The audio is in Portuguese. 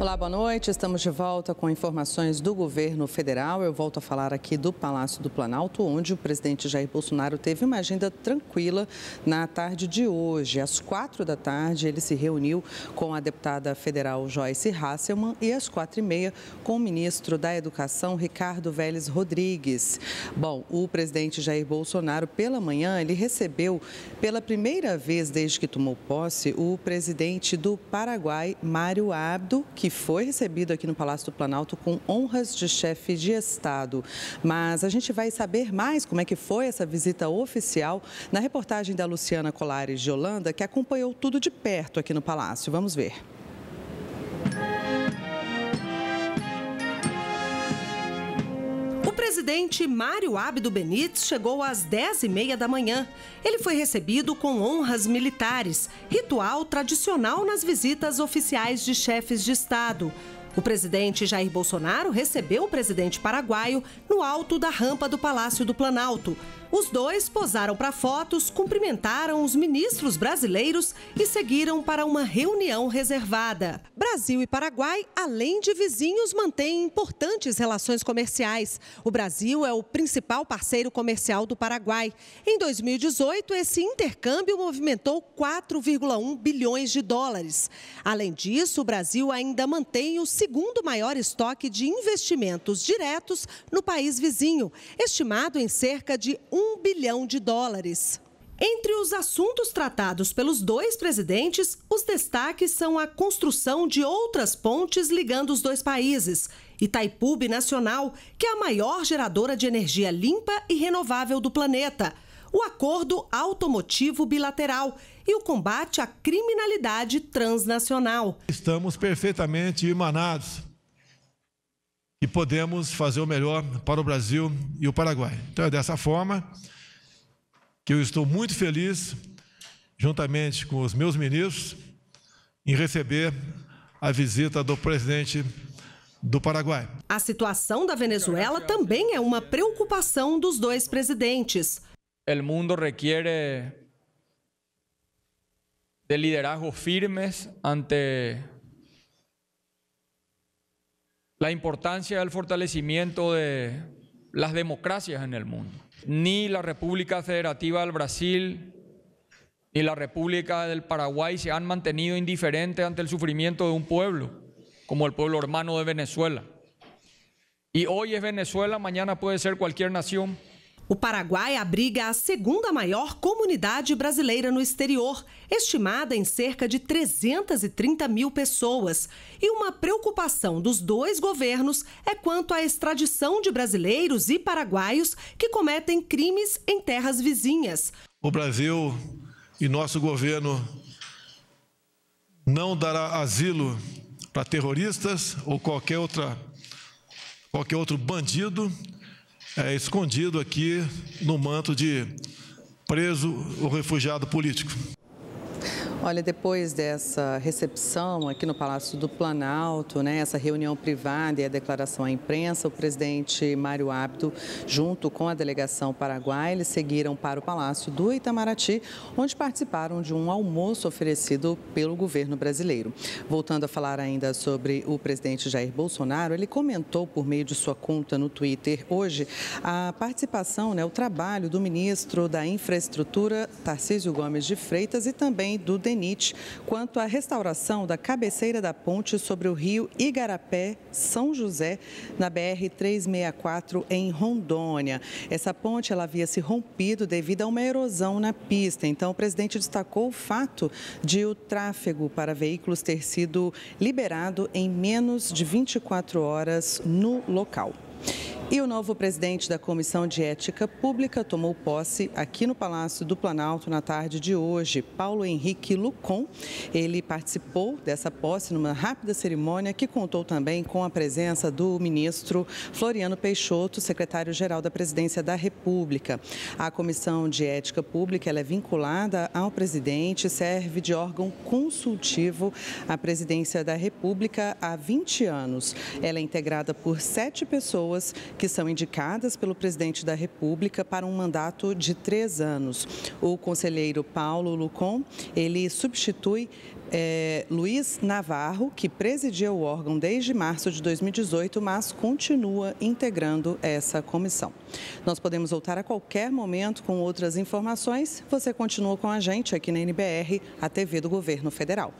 Olá, boa noite. Estamos de volta com informações do governo federal. Eu volto a falar aqui do Palácio do Planalto, onde o presidente Jair Bolsonaro teve uma agenda tranquila na tarde de hoje. Às quatro da tarde, ele se reuniu com a deputada federal Joyce Hasselmann e às quatro e meia com o ministro da Educação, Ricardo Vélez Rodrigues. Bom, o presidente Jair Bolsonaro, pela manhã, ele recebeu pela primeira vez desde que tomou posse o presidente do Paraguai, Mário Abdo, que que foi recebido aqui no Palácio do Planalto com honras de chefe de Estado. Mas a gente vai saber mais como é que foi essa visita oficial na reportagem da Luciana Colares de Holanda, que acompanhou tudo de perto aqui no Palácio. Vamos ver. presidente Mário Abdo Benítez chegou às 10h30 da manhã. Ele foi recebido com honras militares, ritual tradicional nas visitas oficiais de chefes de Estado. O presidente Jair Bolsonaro recebeu o presidente paraguaio no alto da rampa do Palácio do Planalto. Os dois posaram para fotos, cumprimentaram os ministros brasileiros e seguiram para uma reunião reservada. Brasil e Paraguai, além de vizinhos, mantêm importantes relações comerciais. O Brasil é o principal parceiro comercial do Paraguai. Em 2018, esse intercâmbio movimentou 4,1 bilhões de dólares. Além disso, o Brasil ainda mantém os segundo maior estoque de investimentos diretos no país vizinho, estimado em cerca de 1 bilhão de dólares. Entre os assuntos tratados pelos dois presidentes, os destaques são a construção de outras pontes ligando os dois países Itaipu Nacional, que é a maior geradora de energia limpa e renovável do planeta o acordo automotivo bilateral e o combate à criminalidade transnacional. Estamos perfeitamente emanados e podemos fazer o melhor para o Brasil e o Paraguai. Então é dessa forma que eu estou muito feliz, juntamente com os meus ministros, em receber a visita do presidente do Paraguai. A situação da Venezuela também é uma preocupação dos dois presidentes. El mundo requiere de liderazgos firmes ante la importancia del fortalecimiento de las democracias en el mundo. Ni la República Federativa del Brasil ni la República del Paraguay se han mantenido indiferentes ante el sufrimiento de un pueblo, como el pueblo hermano de Venezuela. Y hoy es Venezuela, mañana puede ser cualquier nación. O Paraguai abriga a segunda maior comunidade brasileira no exterior, estimada em cerca de 330 mil pessoas. E uma preocupação dos dois governos é quanto à extradição de brasileiros e paraguaios que cometem crimes em terras vizinhas. O Brasil e nosso governo não dará asilo para terroristas ou qualquer outra qualquer outro bandido é, escondido aqui no manto de preso ou refugiado político. Olha, depois dessa recepção aqui no Palácio do Planalto, né, essa reunião privada e a declaração à imprensa, o presidente Mário Abdo, junto com a delegação paraguaia, eles seguiram para o Palácio do Itamaraty, onde participaram de um almoço oferecido pelo governo brasileiro. Voltando a falar ainda sobre o presidente Jair Bolsonaro, ele comentou por meio de sua conta no Twitter hoje a participação, né, o trabalho do ministro da Infraestrutura, Tarcísio Gomes de Freitas, e também do DENIT quanto à restauração da cabeceira da ponte sobre o rio Igarapé, São José, na BR-364, em Rondônia. Essa ponte ela havia se rompido devido a uma erosão na pista. Então, o presidente destacou o fato de o tráfego para veículos ter sido liberado em menos de 24 horas no local. E o novo presidente da Comissão de Ética Pública tomou posse aqui no Palácio do Planalto na tarde de hoje. Paulo Henrique Lucon, ele participou dessa posse numa rápida cerimônia que contou também com a presença do ministro Floriano Peixoto, secretário-geral da Presidência da República. A Comissão de Ética Pública é vinculada ao presidente, serve de órgão consultivo à Presidência da República há 20 anos. Ela é integrada por sete pessoas que são indicadas pelo presidente da República para um mandato de três anos. O conselheiro Paulo Lucon, ele substitui é, Luiz Navarro, que presidia o órgão desde março de 2018, mas continua integrando essa comissão. Nós podemos voltar a qualquer momento com outras informações. Você continua com a gente aqui na NBR, a TV do Governo Federal.